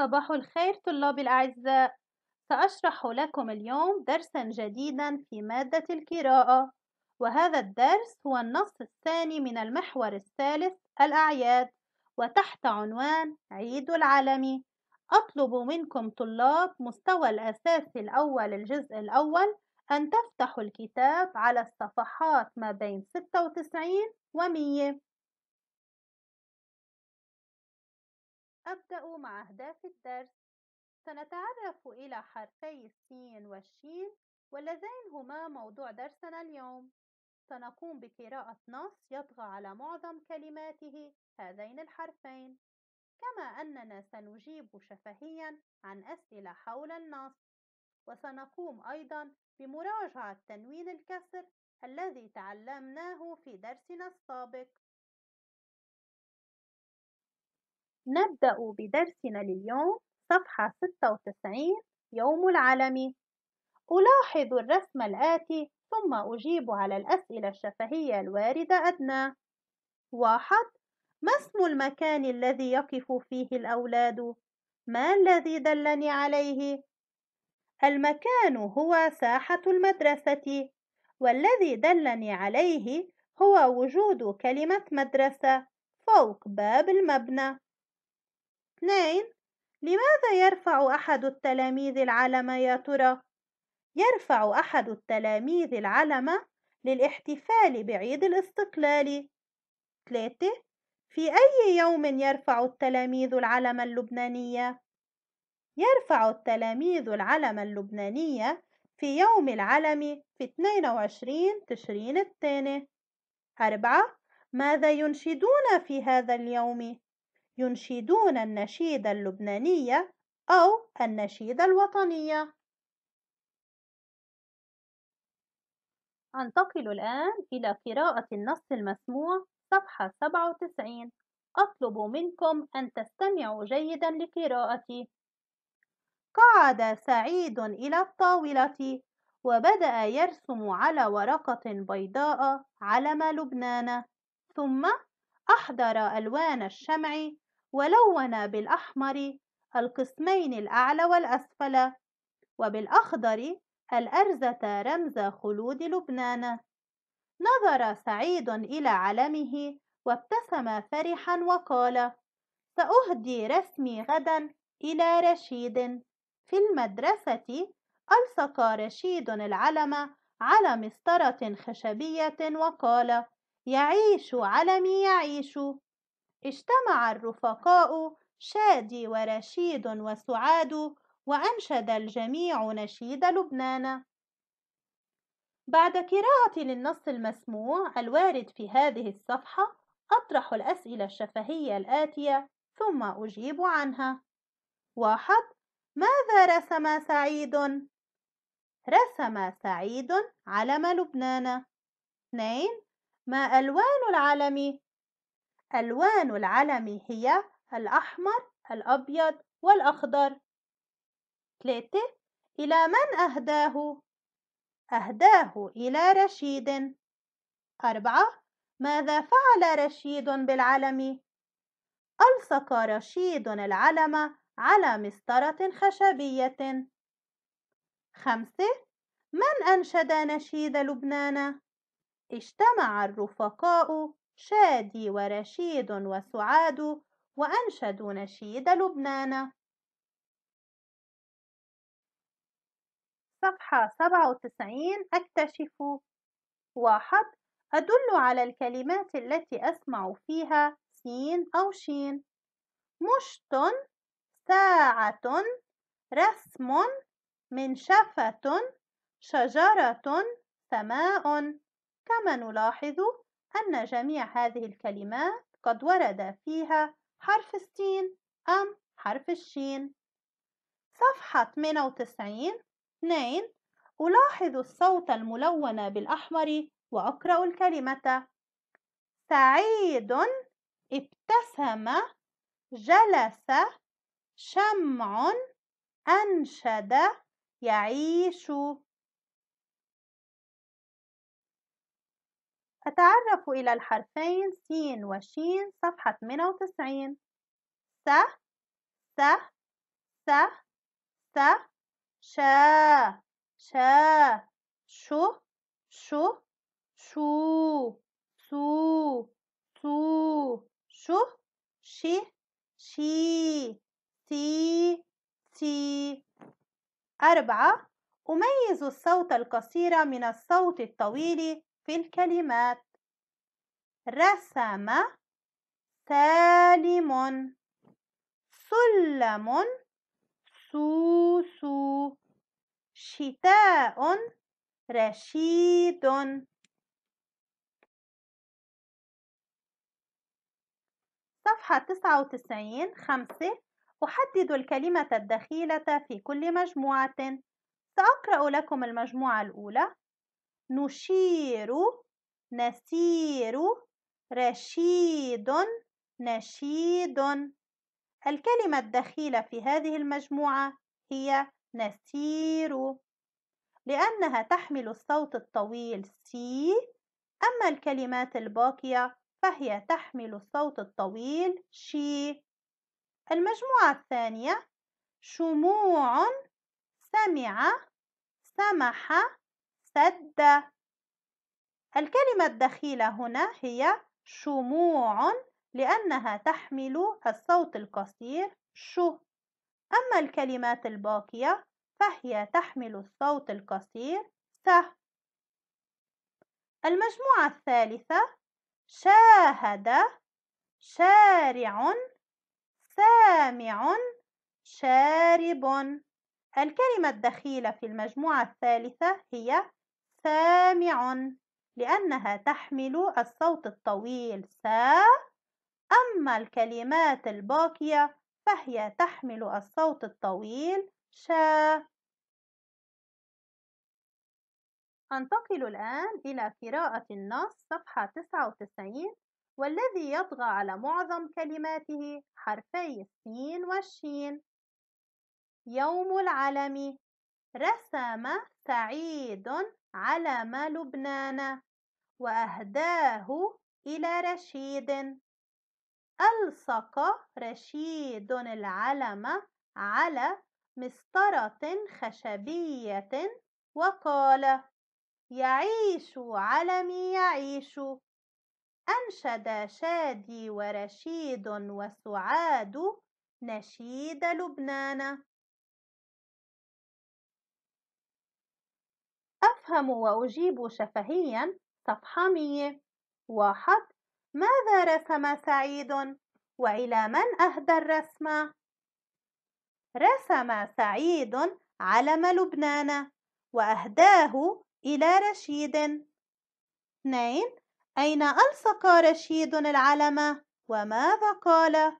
صباح الخير طلابي الأعزاء سأشرح لكم اليوم درسا جديدا في مادة القراءة وهذا الدرس هو النص الثاني من المحور الثالث الأعياد وتحت عنوان عيد العالمي أطلب منكم طلاب مستوى الأساسي الأول الجزء الأول أن تفتحوا الكتاب على الصفحات ما بين 96 و 100 أبدأ مع أهداف الدرس. سنتعرف إلى حرفي السين والشين واللذين هما موضوع درسنا اليوم. سنقوم بقراءة نص يطغى على معظم كلماته هذين الحرفين. كما أننا سنجيب شفهيًا عن أسئلة حول النص. وسنقوم أيضًا بمراجعة تنوين الكسر الذي تعلمناه في درسنا السابق. نبدأ بدرسنا لليوم صفحة 96 يوم العلم ألاحظ الرسم الآتي ثم أجيب على الأسئلة الشفهية الواردة أدنى واحد ما اسم المكان الذي يقف فيه الأولاد؟ ما الذي دلني عليه؟ المكان هو ساحة المدرسة والذي دلني عليه هو وجود كلمة مدرسة فوق باب المبنى اثنين لماذا يرفع أحد التلاميذ العلم يا ترى؟ يرفع أحد التلاميذ العلم للاحتفال بعيد الاستقلال. ثلاثة في أي يوم يرفع التلاميذ العلم اللبنانية؟ يرفع التلاميذ العلم اللبنانية في يوم العلم في 22 تشرين الثاني. أربعة ماذا ينشدون في هذا اليوم؟ ينشدون النشيد اللبنانية أو النشيد الوطنية. أنتقل الآن إلى قراءة النص المسموع صفحة 97 أطلب منكم أن تستمعوا جيدا لقراءتي قعد سعيد إلى الطاولة وبدأ يرسم على ورقة بيضاء علم لبنان ثم أحضر ألوان الشمع ولون بالأحمر القسمين الأعلى والأسفل وبالأخضر الأرزة رمز خلود لبنان نظر سعيد إلى علمه وابتسم فرحا وقال سأهدي رسمي غدا إلى رشيد في المدرسة ألصق رشيد العلم على مسطرة خشبية وقال يعيش علمي يعيش اجتمع الرفقاء شادي ورشيد وسعاد وأنشد الجميع نشيد لبنان بعد قراءة للنص المسموع الوارد في هذه الصفحة أطرح الأسئلة الشفهية الآتية ثم أجيب عنها واحد ماذا رسم سعيد؟ رسم سعيد علم لبنان اثنين ما ألوان العلم؟ ألوان العلم هي الأحمر الأبيض والأخضر ثلاثة إلى من أهداه؟ أهداه إلى رشيد أربعة ماذا فعل رشيد بالعلم؟ ألصق رشيد العلم على مسطرة خشبية خمسة من أنشد نشيد لبنان؟ اجتمع الرفقاء شادي ورشيد وسعاد وأنشدوا نشيد لبنان صفحة 97 أكتشف واحد أدل على الكلمات التي أسمع فيها سين أو شين مشت ساعة رسم منشفة شجرة سماء كما نلاحظ أن جميع هذه الكلمات قد ورد فيها حرف السين أم حرف الشين صفحة 98 2 ألاحظ الصوت الملون بالأحمر وأقرأ الكلمة سعيد ابتسم جلس شمع أنشد يعيش أتعرف إلى الحرفين س وش صفحة 98 س س س س شا شا شو شو شو سو سو شو شي شي تي تي أربعة أميز الصوت القصير من الصوت الطويل في الكلمات رسم سالم سلم سوسو شتاء رشيد صفحة 99 5 أحدد الكلمة الدخيلة في كل مجموعة سأقرأ لكم المجموعة الأولى نشير نسير رشيد نشيد الكلمة الدخيلة في هذه المجموعة هي نسير لأنها تحمل الصوت الطويل سي أما الكلمات الباقية فهي تحمل الصوت الطويل شي المجموعة الثانية شموع سمع سمح سد الكلمة الدخيلة هنا هي شموع لأنها تحمل الصوت القصير ش أما الكلمات الباقية فهي تحمل الصوت القصير س المجموعة الثالثة شاهد شارع سامع شارب الكلمة الدخيلة في المجموعة الثالثة هي سامع لأنها تحمل الصوت الطويل سا أما الكلمات الباقية فهي تحمل الصوت الطويل شا أنتقل الآن إلى قراءة النص صفحة 99 والذي يطغى على معظم كلماته حرفي السين والشين يوم العلم رسم سعيد علم لبنان وأهداه إلى رشيد ألصق رشيد العلم على مسطرة خشبية وقال يعيش علمي يعيش أنشد شادي ورشيد وسعاد نشيد لبنان أفهم وأجيب شفهيا صفحة 100 واحد ماذا رسم سعيد وإلى من أهدى الرسمة؟ رسم سعيد علم لبنان وأهداه إلى رشيد اثنين أين ألصق رشيد العلم وماذا قال؟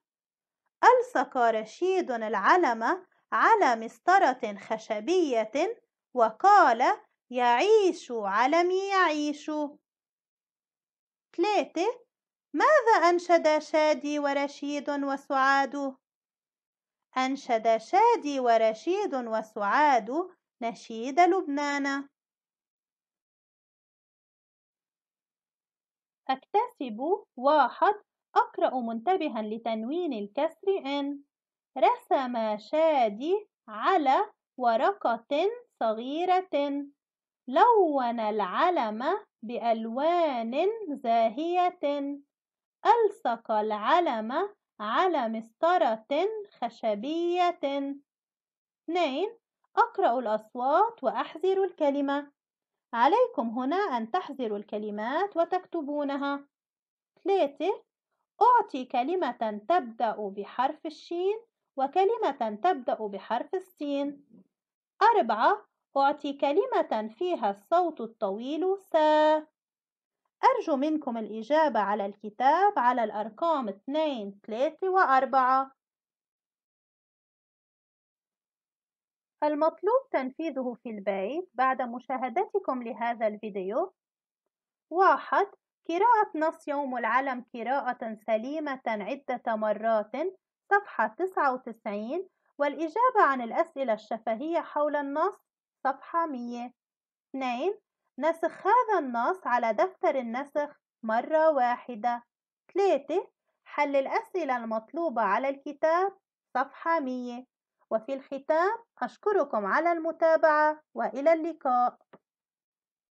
ألصق رشيد العلم على مسطرة خشبية وقال يعيش علمي يعيش ثلاثة ماذا أنشد شادي ورشيد وسعاد؟ أنشد شادي ورشيد وسعاد نشيد لبنان أكتسب واحد أقرأ منتبها لتنوين الكسر إن رسم شادي على ورقة صغيرة لون العلم بألوان زاهية ألصق العلم على مسطرة خشبية 2. أقرأ الأصوات وأحذر الكلمة عليكم هنا أن تحذروا الكلمات وتكتبونها 3. أعطي كلمة تبدأ بحرف الشين وكلمة تبدأ بحرف السين أربعة أعطي كلمة فيها الصوت الطويل سا أرجو منكم الإجابة على الكتاب على الأرقام 2 3 و4 المطلوب تنفيذه في البيت بعد مشاهدتكم لهذا الفيديو واحد قراءة نص يوم العلم قراءة سليمة عدة مرات صفحة 99 والإجابة عن الأسئلة الشفهية حول النص الصفحة 100 2. نسخ هذا النص على دفتر النسخ مرة واحدة 3. حل الأسئلة المطلوبة على الكتاب صفحة 100 وفي الختام أشكركم على المتابعة وإلى اللقاء